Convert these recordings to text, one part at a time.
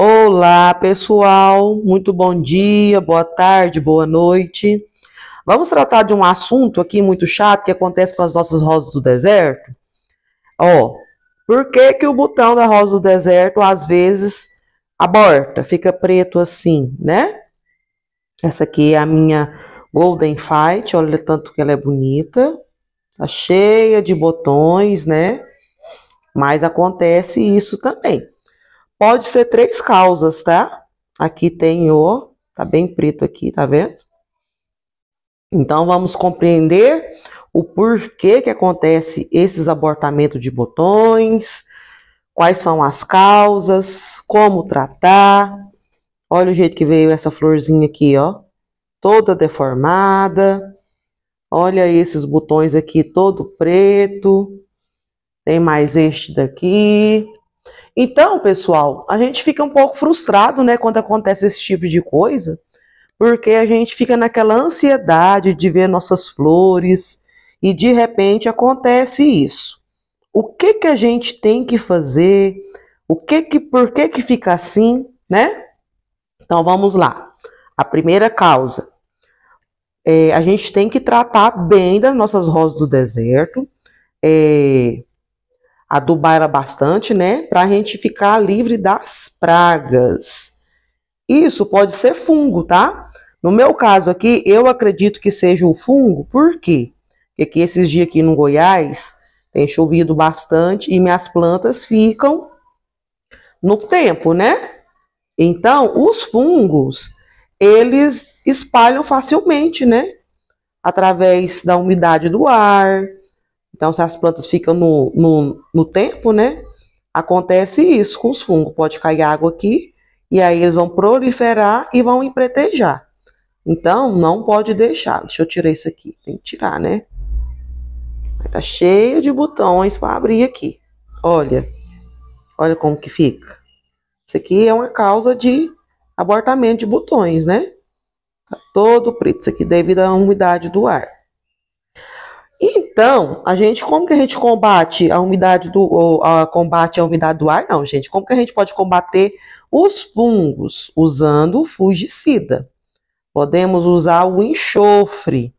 Olá, pessoal. Muito bom dia, boa tarde, boa noite. Vamos tratar de um assunto aqui muito chato que acontece com as nossas rosas do deserto. Ó, por que que o botão da rosa do deserto às vezes aborta, fica preto assim, né? Essa aqui é a minha Golden Fight, olha tanto que ela é bonita. Tá cheia de botões, né? Mas acontece isso também. Pode ser três causas, tá? Aqui tem o, tá bem preto aqui, tá vendo? Então vamos compreender o porquê que acontece esses abortamentos de botões, quais são as causas, como tratar. Olha o jeito que veio essa florzinha aqui, ó, toda deformada. Olha esses botões aqui todo preto. Tem mais este daqui. Então, pessoal, a gente fica um pouco frustrado, né, quando acontece esse tipo de coisa, porque a gente fica naquela ansiedade de ver nossas flores e de repente acontece isso. O que que a gente tem que fazer? O que que por que que fica assim, né? Então vamos lá. A primeira causa. É, a gente tem que tratar bem das nossas rosas do deserto. É, adubar ela bastante, né? Para a gente ficar livre das pragas. Isso pode ser fungo, tá? No meu caso aqui, eu acredito que seja o fungo, por quê? Porque aqui, esses dias aqui no Goiás tem chovido bastante e minhas plantas ficam no tempo, né? Então, os fungos, eles espalham facilmente, né? Através da umidade do ar, então, se as plantas ficam no, no, no tempo, né? Acontece isso com os fungos. Pode cair água aqui e aí eles vão proliferar e vão empretejar. Então, não pode deixar. Deixa eu tirar isso aqui. Tem que tirar, né? Tá cheio de botões para abrir aqui. Olha. Olha como que fica. Isso aqui é uma causa de abortamento de botões, né? Tá todo preto. Isso aqui é devido à umidade do ar. Então, a gente, como que a gente combate a umidade do, ou, a, combate a umidade do ar? Não, gente, como que a gente pode combater os fungos? Usando o fungicida. Podemos usar o enxofre.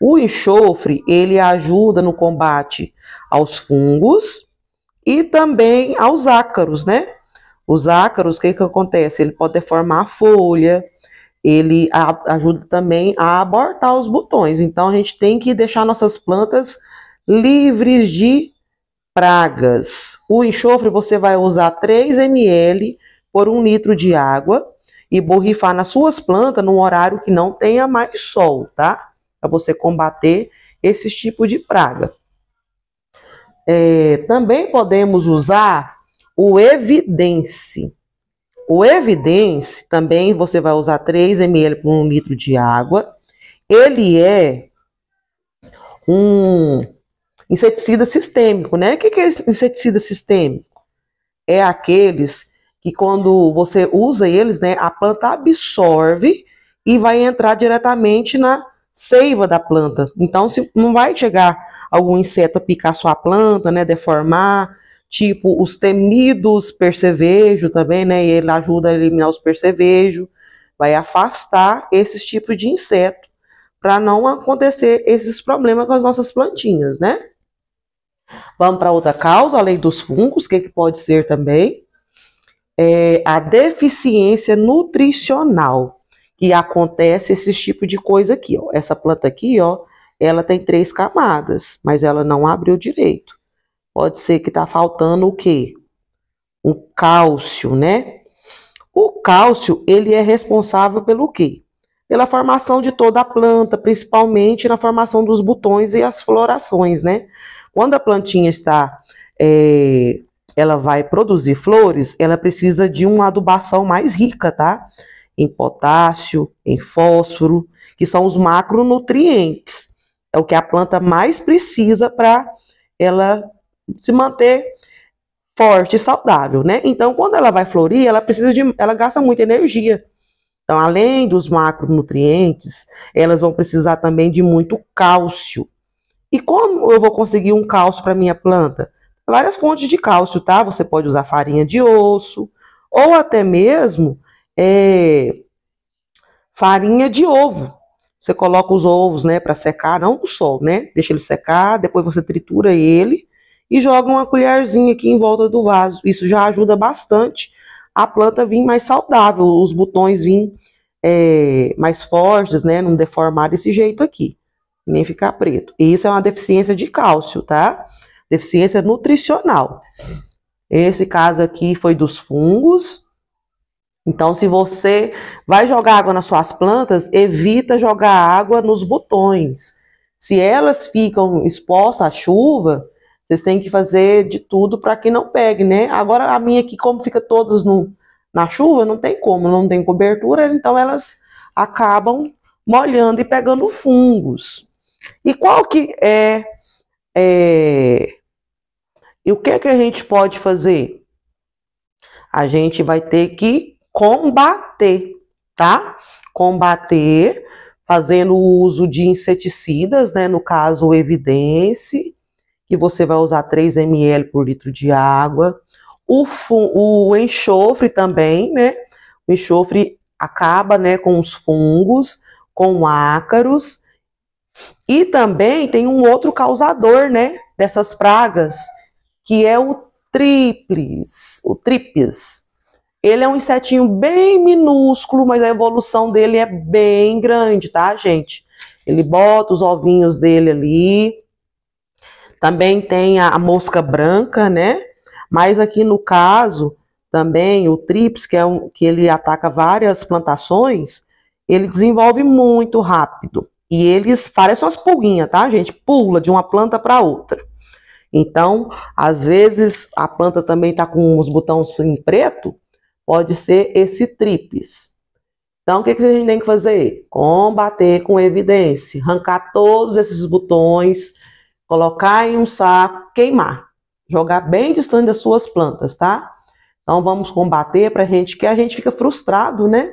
O enxofre, ele ajuda no combate aos fungos e também aos ácaros, né? Os ácaros, o que que acontece? Ele pode deformar a folha, ele a, ajuda também a abortar os botões. Então a gente tem que deixar nossas plantas livres de pragas. O enxofre você vai usar 3 ml por 1 litro de água e borrifar nas suas plantas num horário que não tenha mais sol, tá? Para você combater esse tipo de praga. É, também podemos usar o evidência. O Evidence também você vai usar 3 ml por 1 litro de água. Ele é um inseticida sistêmico, né? O que é inseticida sistêmico? É aqueles que quando você usa eles, né, a planta absorve e vai entrar diretamente na seiva da planta. Então, se não vai chegar algum inseto a picar sua planta, né, deformar, tipo os temidos percevejo também, né? E ele ajuda a eliminar os percevejos, vai afastar esses tipos de inseto para não acontecer esses problemas com as nossas plantinhas, né? Vamos para outra causa, além dos fungos, o que, é que pode ser também? É a deficiência nutricional, que acontece esse tipo de coisa aqui, ó. Essa planta aqui, ó, ela tem três camadas, mas ela não abriu direito. Pode ser que está faltando o quê? O cálcio, né? O cálcio, ele é responsável pelo quê? Pela formação de toda a planta, principalmente na formação dos botões e as florações, né? Quando a plantinha está, é, ela vai produzir flores, ela precisa de uma adubação mais rica, tá? Em potássio, em fósforo, que são os macronutrientes. É o que a planta mais precisa para ela se manter forte e saudável, né? Então, quando ela vai florir, ela precisa de, ela gasta muita energia. Então, além dos macronutrientes, elas vão precisar também de muito cálcio. E como eu vou conseguir um cálcio para minha planta? Várias fontes de cálcio, tá? Você pode usar farinha de osso ou até mesmo é, farinha de ovo. Você coloca os ovos, né, para secar, não no sol, né? Deixa ele secar, depois você tritura ele e joga uma colherzinha aqui em volta do vaso. Isso já ajuda bastante a planta vir mais saudável, os botões vir é, mais fortes, né? Não deformar desse jeito aqui, nem ficar preto. E isso é uma deficiência de cálcio, tá? Deficiência nutricional. Esse caso aqui foi dos fungos. Então, se você vai jogar água nas suas plantas, evita jogar água nos botões. Se elas ficam expostas à chuva, vocês têm que fazer de tudo para que não pegue, né? Agora a minha aqui, como fica todas no, na chuva, não tem como, não tem cobertura, então elas acabam molhando e pegando fungos. E qual que é, é e o que é que a gente pode fazer? A gente vai ter que combater, tá? Combater fazendo uso de inseticidas, né? No caso, o evidence, que você vai usar 3 ml por litro de água. O, o enxofre também, né? O enxofre acaba né, com os fungos, com ácaros. E também tem um outro causador, né, dessas pragas, que é o triplis, o tripes. Ele é um insetinho bem minúsculo, mas a evolução dele é bem grande, tá, gente? Ele bota os ovinhos dele ali, também tem a, a mosca branca, né? Mas aqui no caso, também o trips, que é um, que ele ataca várias plantações, ele desenvolve muito rápido. E eles parecem umas pulguinhas, tá, gente? Pula de uma planta para outra. Então, às vezes a planta também está com os botões em preto, pode ser esse trips. Então, o que, que a gente tem que fazer? Combater com evidência, arrancar todos esses botões colocar em um saco, queimar. Jogar bem distante das suas plantas, tá? Então vamos combater para gente que a gente fica frustrado, né?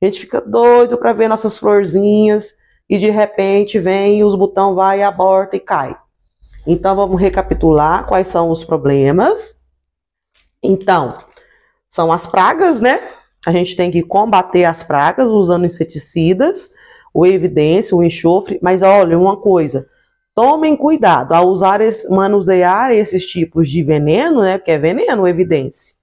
A gente fica doido para ver nossas florzinhas e de repente vem os botão vai aborta e cai. Então vamos recapitular quais são os problemas. Então, são as pragas, né? A gente tem que combater as pragas usando inseticidas, o evidência, o enxofre, mas olha uma coisa, Tomem cuidado ao usar, esse, manusear esses tipos de veneno, né? Porque é veneno, evidência.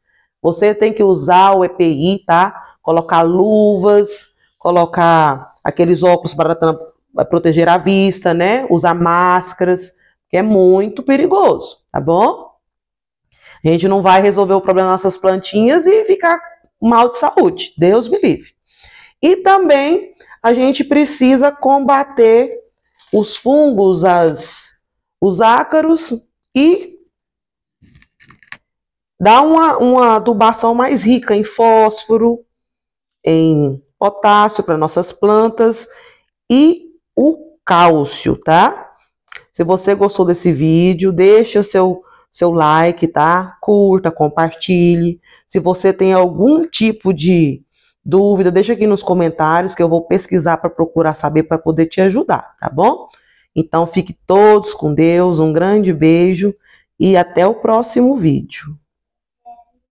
Você tem que usar o EPI, tá? Colocar luvas, colocar aqueles óculos para proteger a vista, né? Usar máscaras, que é muito perigoso, tá bom? A gente não vai resolver o problema das nossas plantinhas e ficar mal de saúde. Deus me livre. E também a gente precisa combater os fungos, as, os ácaros e dá uma, uma adubação mais rica em fósforo, em potássio para nossas plantas e o cálcio, tá? Se você gostou desse vídeo, deixa o seu, seu like, tá? Curta, compartilhe. Se você tem algum tipo de dúvida, deixa aqui nos comentários que eu vou pesquisar para procurar saber para poder te ajudar, tá bom? Então fique todos com Deus, um grande beijo e até o próximo vídeo.